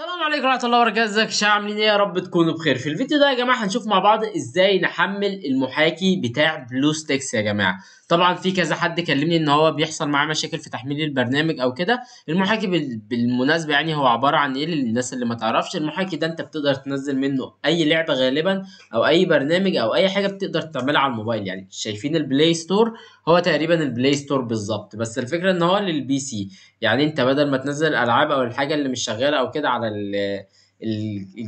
السلام عليكم ورحمه الله وبركاته ازيك يا شباب عاملين ايه يا رب تكونوا بخير في الفيديو ده يا جماعه هنشوف مع بعض ازاي نحمل المحاكي بتاع بلو ستكس يا جماعه طبعا في كذا حد كلمني ان هو بيحصل معاه مشاكل في تحميل البرنامج او كده المحاكي بالمناسبه يعني هو عباره عن ايه للناس اللي ما تعرفش المحاكي ده انت بتقدر تنزل منه اي لعبه غالبا او اي برنامج او اي حاجه بتقدر تعملها على الموبايل يعني شايفين البلاي ستور هو تقريبا البلاي ستور بالظبط بس الفكره ان هو للبي سي يعني انت بدل ما تنزل الالعاب او الحاجه اللي مش شغاله او كده على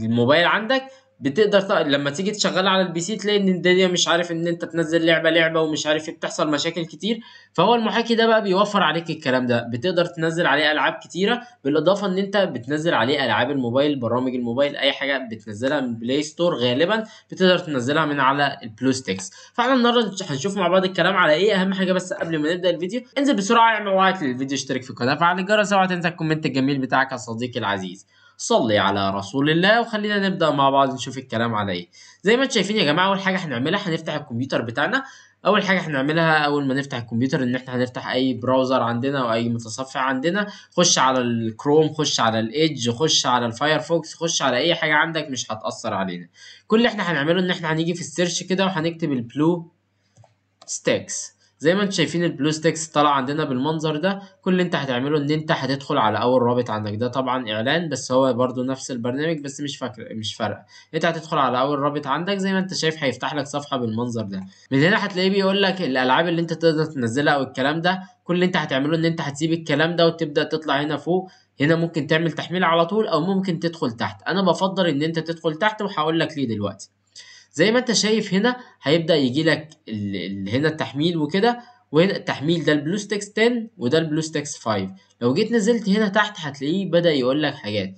الموبايل عندك بتقدر تق... لما تيجي تشغلها على البي سي تلاقي ان الدنيا مش عارف ان انت تنزل لعبه لعبه ومش عارف ايه بتحصل مشاكل كتير فهو المحاكي ده بقى بيوفر عليك الكلام ده بتقدر تنزل عليه العاب كتيره بالاضافه ان انت بتنزل عليه العاب الموبايل برامج الموبايل اي حاجه بتنزلها من بلاي ستور غالبا بتقدر تنزلها من على البلو ستكس فاحنا النهارده هنشوف مع بعض الكلام على ايه اهم حاجه بس قبل ما نبدا الفيديو انزل بسرعه اعمل لايك للفيديو اشترك في القناه فعل الجرس اوعى تنسى الكومنت الجميل بتاعك يا صديقي العزيز صلي على رسول الله وخلينا نبدا مع بعض نشوف الكلام على ايه زي ما انتم شايفين يا جماعه اول حاجه هنعملها هنفتح الكمبيوتر بتاعنا اول حاجه هنعملها اول ما نفتح الكمبيوتر ان احنا هنفتح اي براوزر عندنا او اي متصفح عندنا خش على الكروم خش على الايدج خش على الفايرفوكس خش على اي حاجه عندك مش هتاثر علينا كل اللي احنا هنعمله ان احنا هنيجي في السيرش كده وهنكتب البلو ستاكس زي ما انتوا شايفين البلو ستيكس طالع عندنا بالمنظر ده كل اللي انت هتعمله ان انت هتدخل على اول رابط عندك ده طبعا اعلان بس هو برضو نفس البرنامج بس مش فاكر مش فارقه انت هتدخل على اول رابط عندك زي ما انت شايف هيفتح لك صفحه بالمنظر ده من هنا هتلاقيه بيقول لك الالعاب اللي انت تقدر تنزلها او الكلام ده كل اللي انت هتعمله ان انت هتسيب الكلام ده وتبدا تطلع هنا فوق هنا ممكن تعمل تحميل على طول او ممكن تدخل تحت انا بفضل ان انت تدخل تحت وهقول لك ليه دلوقتي زي ما انت شايف هنا هيبدا يجي لك هنا التحميل وكده وهنا التحميل ده البلوستكس 10 وده البلوستكس 5 لو جيت نزلت هنا تحت هتلاقيه بدا يقول لك حاجات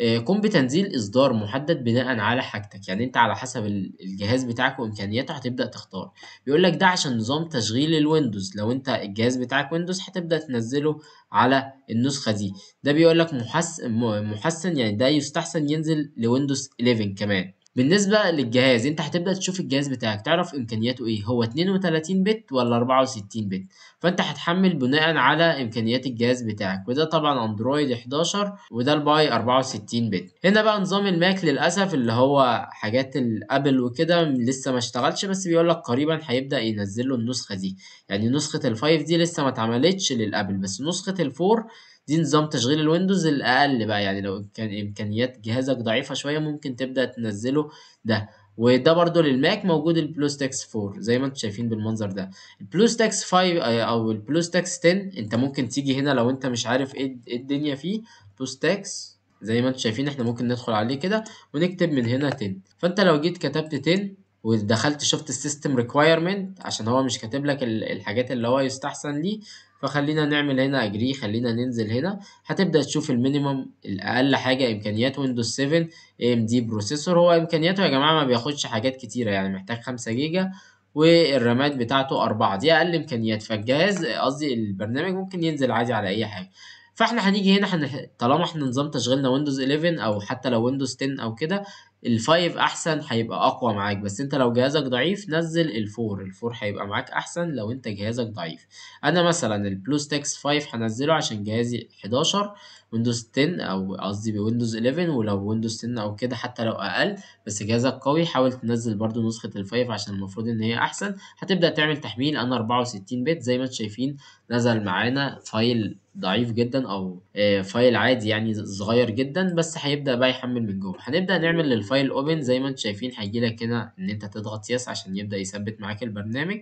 آه، قم بتنزيل اصدار محدد بناء على حاجتك يعني انت على حسب الجهاز بتاعك وامكانياته هتبدا تختار بيقول لك ده عشان نظام تشغيل الويندوز لو انت الجهاز بتاعك ويندوز هتبدا تنزله على النسخه دي ده بيقول لك محسن محسن يعني ده يستحسن ينزل لويندوز 11 كمان بالنسبة للجهاز انت هتبدأ تشوف الجهاز بتاعك تعرف امكانياته ايه هو 32 بت ولا 64 بت فانت هتحمل بناء على امكانيات الجهاز بتاعك وده طبعا اندرويد 11 وده الباي 64 بت هنا بقى نظام الماك للاسف اللي هو حاجات الابل وكده لسه ما اشتغلش بس بيقول لك قريبا هيبدأ ينزل له النسخة دي يعني نسخة ال5 دي لسه ما اتعملتش للابل بس نسخه الفور ال4 دي نظام تشغيل الويندوز الأقل بقى يعني لو كان إمكانيات جهازك ضعيفة شوية ممكن تبدأ تنزله ده وده برضو للماك موجود البلوستكس 4 زي ما انتم شايفين بالمنظر ده البلوستكس 5 آه، او البلوستكس 10 انت ممكن تيجي هنا لو انت مش عارف ايه, ايه الدنيا فيه بلوستكس زي ما انتم شايفين احنا ممكن ندخل عليه كده ونكتب من هنا 10 فانت لو جيت كتبت 10 ودخلت شفت السيستم ريكوايرمنت عشان هو مش كاتب لك الحاجات اللي هو يستحسن ليه فخلينا نعمل هنا اجري خلينا ننزل هنا هتبدا تشوف المينيمم الاقل حاجه امكانيات ويندوز 7 ام دي بروسيسور هو امكانياته يا جماعه ما بياخدش حاجات كتيره يعني محتاج 5 جيجا والرامات بتاعته 4 دي اقل امكانيات فالجهاز قصدي البرنامج ممكن ينزل عادي على اي حاجه فاحنا هنيجي هنا طالما احنا نظام تشغيلنا ويندوز 11 او حتى لو ويندوز 10 او كده الفايف احسن هيبقى اقوى معاك بس انت لو جهازك ضعيف نزل الفور الفور هيبقى معاك احسن لو انت جهازك ضعيف انا مثلا البلوستكس 5 هنزله عشان جهازي 11 ويندوز 10 او قصدي بويندوز 11 ولو ويندوز 10 او كده حتى لو اقل بس جهازك قوي حاول تنزل برضو نسخة الفايف عشان المفروض ان هي احسن هتبدأ تعمل تحميل انا 64 بت زي ما انتم شايفين نزل معانا فايل ضعيف جدا او فايل آه، عادي يعني صغير جدا بس هيبدا بقى يحمل من جوه هنبدا نعمل للفايل اوبن زي ما انتم شايفين هيجي لك هنا ان انت تضغط يس عشان يبدا يثبت معاك البرنامج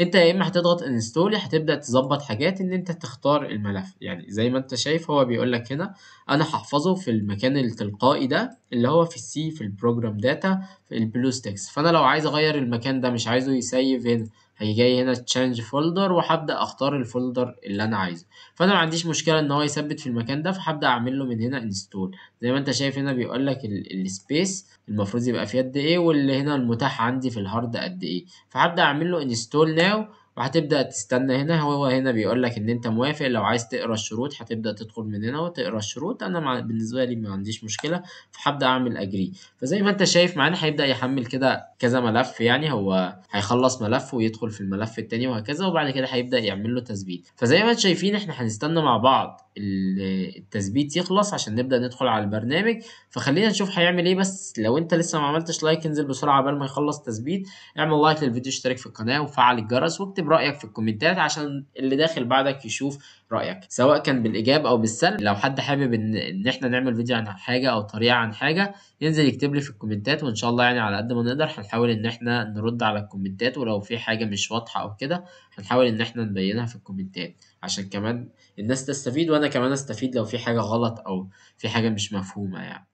انت يا اما هتضغط انستول هتبدا تظبط حاجات ان انت تختار الملف يعني زي ما انت شايف هو بيقول لك هنا انا هحفظه في المكان التلقائي ده اللي هو في السي في البروجرام داتا في البلوستكس فانا لو عايز اغير المكان ده مش عايزه يسيف هنا هيجي جاي هنا تشينج فولدر وهبدا اختار الفولدر اللي انا عايزه فانا ما عنديش مشكله ان هو يثبت في المكان ده فهبدا اعمل له من هنا انستول زي ما انت شايف هنا بيقول لك السبيس المفروض يبقى فيه قد ايه واللي هنا المتاح عندي في الهارد قد ايه فهبدا اعمل له انستول ناو وهتبدأ تستنى هنا هو هنا بيقول لك إن أنت موافق لو عايز تقرا الشروط هتبدأ تدخل من هنا وتقرا الشروط أنا مع... بالنسبة لي ما عنديش مشكلة فهبدأ أعمل أجري فزي ما أنت شايف معانا هيبدأ يحمل كده كذا ملف يعني هو هيخلص ملف ويدخل في الملف التاني وهكذا وبعد كده هيبدأ يعمل له تثبيت فزي ما أنت شايفين إحنا هنستنى مع بعض التثبيت يخلص عشان نبدأ ندخل على البرنامج فخلينا نشوف هيعمل ايه بس لو انت لسه ما عملتش لايك انزل بسرعة قبل ما يخلص تثبيت اعمل لايك للفيديو اشترك في القناة وفعل الجرس واكتب رأيك في الكومنتات عشان اللي داخل بعدك يشوف رأيك سواء كان بالإيجاب أو بالسلب لو حد حابب إن, إن إحنا نعمل فيديو عن حاجة أو طريقة عن حاجة ينزل يكتب لي في الكومنتات وإن شاء الله يعني على قد ما نقدر هنحاول إن إحنا نرد على الكومنتات ولو في حاجة مش واضحة أو كده هنحاول ان احنا نبينها في الكومنتات عشان كمان الناس تستفيد وانا كمان استفيد لو في حاجة غلط او في حاجة مش مفهومة يعني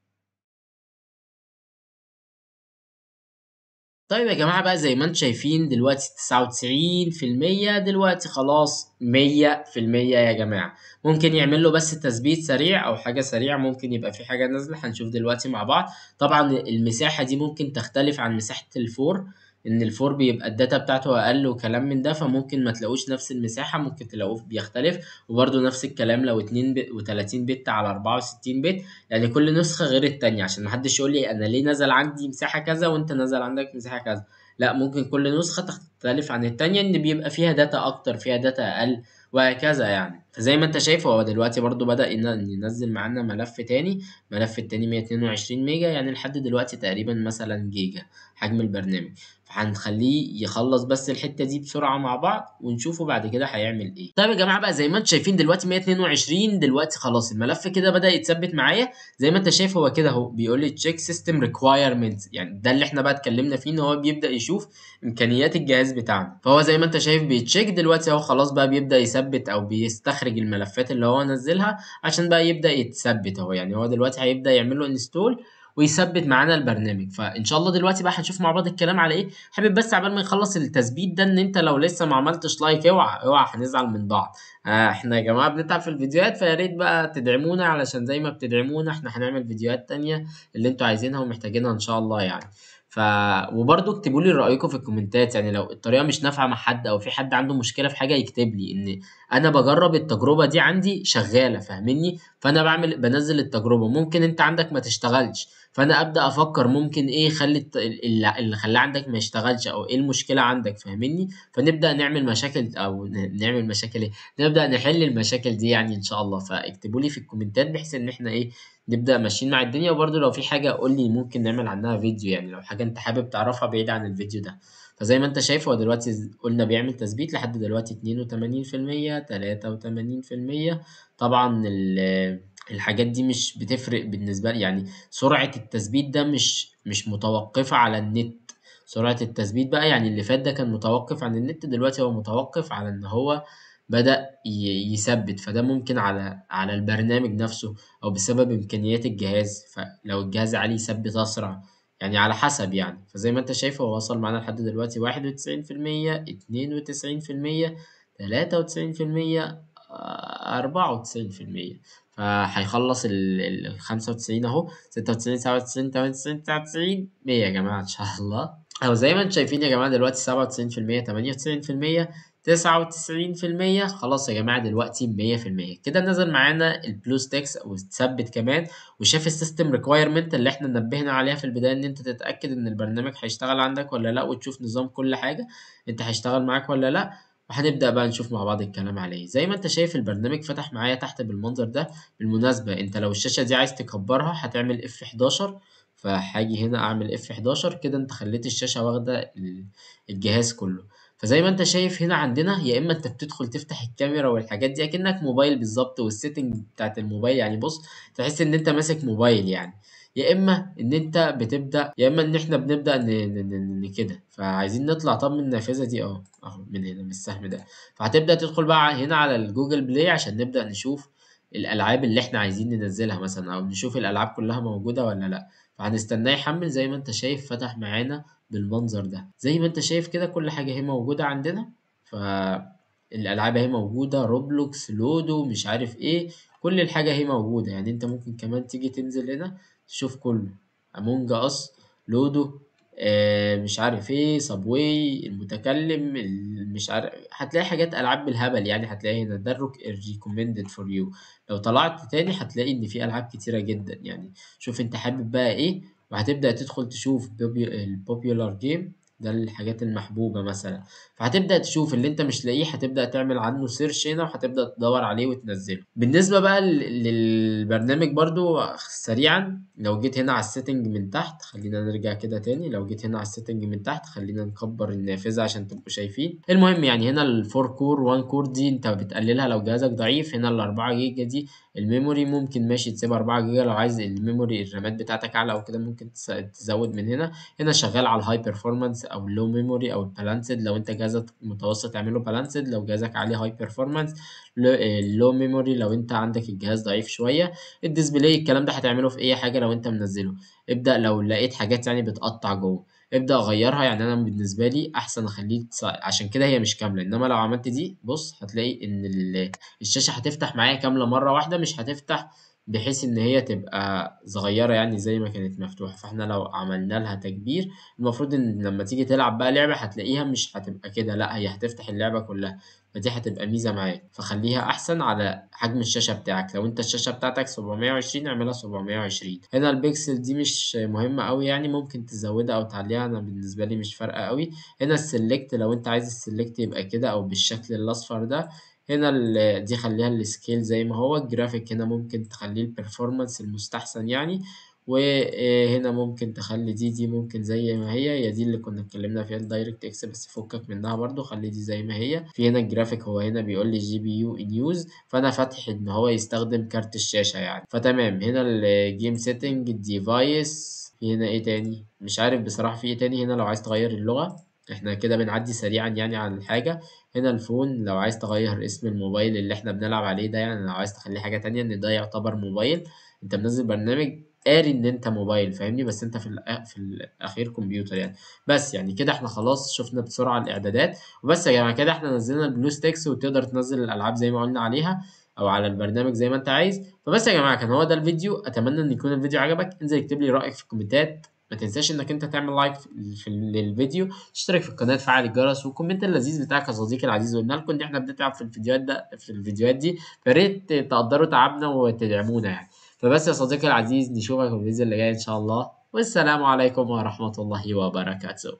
طيب يا جماعة بقى زي ما انتم شايفين دلوقتي تسعة وتسعين في المية دلوقتي خلاص مية في المية يا جماعة ممكن يعمل له بس تثبيت سريع أو حاجة سريعة ممكن يبقى في حاجة نازلة هنشوف دلوقتي مع بعض طبعا المساحة دي ممكن تختلف عن مساحة الفور إن الفور بيبقى الداتا بتاعته أقل وكلام من ده فممكن ما تلاقوش نفس المساحة ممكن تلاقوه بيختلف وبرده نفس الكلام لو 32 بت على 64 بت يعني كل نسخة غير التانية عشان محدش يقول لي أنا ليه نزل عندي مساحة كذا وأنت نزل عندك مساحة كذا لا ممكن كل نسخة تختلف عن التانية إن بيبقى فيها داتا أكتر فيها داتا أقل وهكذا يعني فزي ما انت شايف هو دلوقتي برضو بدأ ينزل معانا ملف تاني ملف التاني 122 ميجا يعني لحد دلوقتي تقريبا مثلا جيجا حجم البرنامج هنخليه يخلص بس الحته دي بسرعه مع بعض ونشوفه بعد كده هيعمل ايه طيب يا جماعه بقى زي ما انتم شايفين دلوقتي 122 دلوقتي خلاص الملف كده بدا يتثبت معايا زي ما انت شايف هو كده اهو بيقول لي تشيك سيستم ريكوايرمنت يعني ده اللي احنا بقى اتكلمنا فيه ان هو بيبدا يشوف امكانيات الجهاز بتاعنا فهو زي ما انت شايف بيتشيك دلوقتي اهو خلاص بقى بيبدا يثبت او بيستخرج الملفات اللي هو نزلها عشان بقى يبدا يتثبت اهو يعني هو دلوقتي هيبدا يعمل له انستول ويثبت معانا البرنامج فان شاء الله دلوقتي بقى هنشوف مع بعض الكلام على ايه حابب بس عبال ما يخلص التثبيت ده ان انت لو لسه ما عملتش لايك اوعى اوعى هنزعل من بعض آه، احنا يا جماعه بنتعب في الفيديوهات فيا ريت بقى تدعمونا علشان زي ما بتدعمونا احنا هنعمل فيديوهات تانية اللي انتوا عايزينها ومحتاجينها ان شاء الله يعني ف وبرضه اكتبوا لي رايكم في الكومنتات يعني لو الطريقه مش نافعه مع حد او في حد عنده مشكله في حاجه يكتب لي ان انا بجرب التجربه دي عندي شغاله فاهمني فانا بعمل بنزل التجربه ممكن انت عندك ما تشتغلش فانا ابدا افكر ممكن ايه خلي اللي خلاه عندك ما يشتغلش او ايه المشكله عندك فاهمني فنبدا نعمل مشاكل او نعمل مشاكل ايه نبدا نحل المشاكل دي يعني ان شاء الله فاكتبوا لي في الكومنتات بحيث ان احنا ايه نبدا ماشيين مع الدنيا وبرده لو في حاجه قول لي ممكن نعمل عنها فيديو يعني لو حاجه انت حابب تعرفها بعيد عن الفيديو ده فزي ما انت شايف هو دلوقتي قلنا بيعمل تثبيت لحد دلوقتي 82% 83% طبعا ال الحاجات دي مش بتفرق بالنسبة لي، يعني سرعة التثبيت ده مش مش متوقفة على النت، سرعة التثبيت بقى يعني اللي فات ده كان متوقف عن النت دلوقتي هو متوقف على إن هو بدأ يثبّت، فده ممكن على على البرنامج نفسه أو بسبب إمكانيات الجهاز، فلو الجهاز عالي يثبّت أسرع، يعني على حسب يعني، فزي ما أنت شايف هو وصل معانا لحد دلوقتي 91%، 92%، 93%، 94%. فهيخلص ال ال 95 اهو 96 97 98 99 100 يا جماعه ان شاء الله اهو زي ما انتم شايفين يا جماعه دلوقتي 97% 98% 99% خلاص يا جماعه دلوقتي 100% كده نزل معانا البلو ستكس واتثبت كمان وشاف السيستم ريكوايرمنت اللي احنا نبهنا عليها في البدايه ان انت تتاكد ان البرنامج هيشتغل عندك ولا لا وتشوف نظام كل حاجه انت هيشتغل معاك ولا لا وهنبدأ بقى نشوف مع بعض الكلام عليه زي ما انت شايف البرنامج فتح معايا تحت بالمنظر ده بالمناسبة انت لو الشاشة دي عايز تكبرها هتعمل F11 فهاجي هنا اعمل F11 كده انت خليت الشاشة واخدة الجهاز كله فزي ما انت شايف هنا عندنا يا اما انت بتدخل تفتح الكاميرا والحاجات دي اكنك موبايل بالظبط والسيتنج بتاعت الموبايل يعني بص تحس ان انت ماسك موبايل يعني يا اما ان انت بتبدا يا اما ان احنا بنبدا كده فعايزين نطلع طب من النافذه دي اهو اهو من هنا من السهم ده فهتبدا تدخل بقى هنا على الجوجل بلاي عشان نبدا نشوف الالعاب اللي احنا عايزين ننزلها مثلا او نشوف الالعاب كلها موجوده ولا لا فهنستناه يحمل زي ما انت شايف فتح معانا بالمنظر ده زي ما انت شايف كده كل حاجه هي موجوده عندنا ف الالعاب اهي موجوده روبلوكس لودو مش عارف ايه كل الحاجه اهي موجوده يعني انت ممكن كمان تيجي تنزل هنا شوف كله امونج اس لودو آه مش عارف ايه سبواي المتكلم مش عارف هتلاقي حاجات العاب بالهبل يعني هتلاقي هنا ده ريكومندد فور يو لو طلعت تاني هتلاقي ان في العاب كتيره جدا يعني شوف انت حابب بقى ايه وهتبدا تدخل تشوف البوبيولار جيم ده الحاجات المحبوبة مثلًا، فهتبدأ تشوف اللي أنت مش لاقيه هتبدأ تعمل عنه سيرش هنا وهتبدأ تدوّر عليه وتنزّله. بالنسبة بقى للبرنامج برضو سريعًا لو جيت هنا على السيتنج من تحت خلّينا نرجع كده تاني، لو جيت هنا على السيتنج من تحت خلّينا نكبّر النافذة عشان تبقوا شايفين، المهم يعني هنا الفور كور وان كور دي أنت بتقللها لو جهازك ضعيف، هنا ال4 جيجا دي الميموري ممكن ماشي تسيب 4 جيجا لو عايز الميموري الرامات بتاعتك اعلى او كده ممكن تزود من هنا هنا شغال على الهاي بيرفورمانس او اللو ميموري او البالانسد لو انت جهازك متوسط اعمله بالانسد لو جهازك عليه هاي بيرفورمانس اللو ميموري لو انت عندك الجهاز ضعيف شويه الديسبلاي الكلام ده هتعمله في اي حاجه لو انت منزله ابدا لو لقيت حاجات يعني بتقطع جوه ابدا اغيرها يعني انا بالنسبه لي احسن اخليه عشان كده هي مش كامله انما لو عملت دي بص هتلاقي ان الشاشه هتفتح معايا كامله مره واحده مش هتفتح بحيث إن هي تبقى صغيّرة يعني زي ما كانت مفتوحة، فإحنا لو عملنا لها تكبير المفروض إن لمّا تيجي تلعب بقى لعبة هتلاقيها مش هتبقى كده، لأ هي هتفتح اللعبة كلّها، فدي هتبقى ميزة معاك، فخلّيها أحسن على حجم الشاشة بتاعك، لو أنت الشاشة بتاعتك 720 اعملها 720 هنا البيكسل دي مش مهمة أوي يعني ممكن تزودها أو تعليها أنا بالنسبة لي مش فارقة أوي، هنا السلكت لو أنت عايز السلكت يبقى كده أو بالشكل الأصفر ده. هنا دي خليها السكيل زي ما هو الجرافيك هنا ممكن تخليه البرفورمانس المستحسن يعني وهنا آه، ممكن تخلي دي دي ممكن زي ما هي هي دي اللي كنا اتكلمنا فيها الدايركت اكس بس فكك منها برضو خلي دي زي ما هي في هنا الجرافيك هو هنا بيقول لي جي بي يو ان يوز فانا فاتح ان هو يستخدم كارت الشاشه يعني فتمام هنا الجيم سيتنج الديفايس في هنا ايه تاني مش عارف بصراحه في ايه تاني هنا لو عايز تغير اللغه احنا كده بنعدي سريعا يعني على الحاجة هنا الفون لو عايز تغير اسم الموبايل اللي احنا بنلعب عليه ده يعني لو عايز تخليه حاجة تانية ان ده يعتبر موبايل انت منزل برنامج قاري ان انت موبايل فاهمني بس انت في في الاخير كمبيوتر يعني بس يعني كده احنا خلاص شفنا بسرعه الاعدادات وبس يا جماعه كده احنا نزلنا البلو ستيكس وتقدر تنزل الالعاب زي ما قلنا عليها او على البرنامج زي ما انت عايز فبس يا جماعه كان هو ده الفيديو اتمنى ان يكون الفيديو عجبك انزل اكتب لي رايك في الكومنتات ما تنساش انك انت تعمل لايك في للفيديو تشترك في القناه تفعل الجرس والكومنت اللذيذ بتاعك يا صديقي العزيز قلنا لكم ان احنا بنتعب في الفيديوهات ده في الفيديوهات دي فريت تقدروا تعبنا وتدعمونا يعني فبس يا صديقي العزيز نشوفك في الفيديو اللي جاي ان شاء الله والسلام عليكم ورحمه الله وبركاته